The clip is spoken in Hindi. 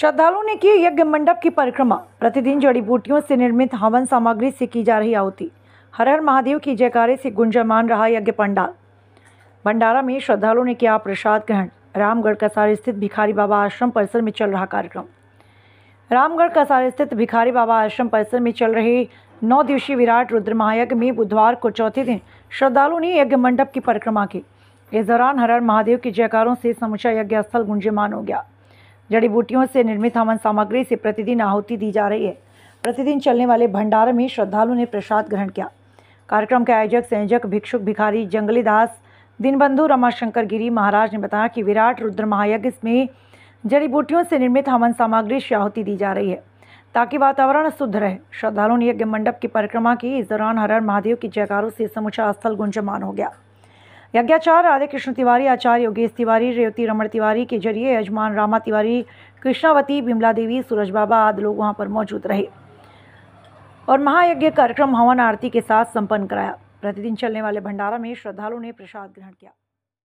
श्रद्धालुओं ने की यज्ञ मंडप की परिक्रमा प्रतिदिन जड़ी बूटियों से निर्मित हवन सामग्री से की जा रही आहुति हर हर महादेव की जयकारे से गुंजमान रहा यज्ञ पंडाल भंडारा में श्रद्धालुओं ने किया प्रसाद ग्रहण रामगढ़ कसार स्थित भिखारी बाबा आश्रम परिसर में चल रहा कार्यक्रम रामगढ़ कसार स्थित भिखारी बाबा आश्रम परिसर में चल रहे नौ दिवसीय विराट रुद्र महायज्ञ में बुधवार को चौथे दिन श्रद्धालुओं ने यज्ञ मंडप की परिक्रमा की इस दौरान हर हर महादेव के जयकारों से समुचा यज्ञ स्थल गुंजमान हो गया जड़ी बूटियों से निर्मित हवन सामग्री से प्रतिदिन आहुति दी जा रही है प्रतिदिन चलने वाले भंडार में श्रद्धालु ने प्रसाद ग्रहण किया कार्यक्रम के आयोजक संयोजक भिक्षुक भिखारी जंगली दास दीनबंधु रमाशंकर गिरी महाराज ने बताया कि विराट रुद्र महायज्ञ में जड़ी बूटियों से निर्मित हवन सामग्री से आहुति दी जा रही है ताकि वातावरण शुद्ध रहे श्रद्धालुओं ने यज्ञ मंडप की परिक्रमा की इस दौरान हर हर महादेव की जयकारों से समूचा स्थल गुंजमान हो गया यज्ञाचार्य राधे कृष्ण तिवारी आचार्य योगेश तिवारी रेवती रमण तिवारी के जरिए यजमान रामा तिवारी कृष्णावती बिमला देवी सूरज बाबा आदि लोग वहाँ पर मौजूद रहे और महायज्ञ कार्यक्रम हवन आरती के साथ संपन्न कराया प्रतिदिन चलने वाले भंडारा में श्रद्धालुओं ने प्रसाद ग्रहण किया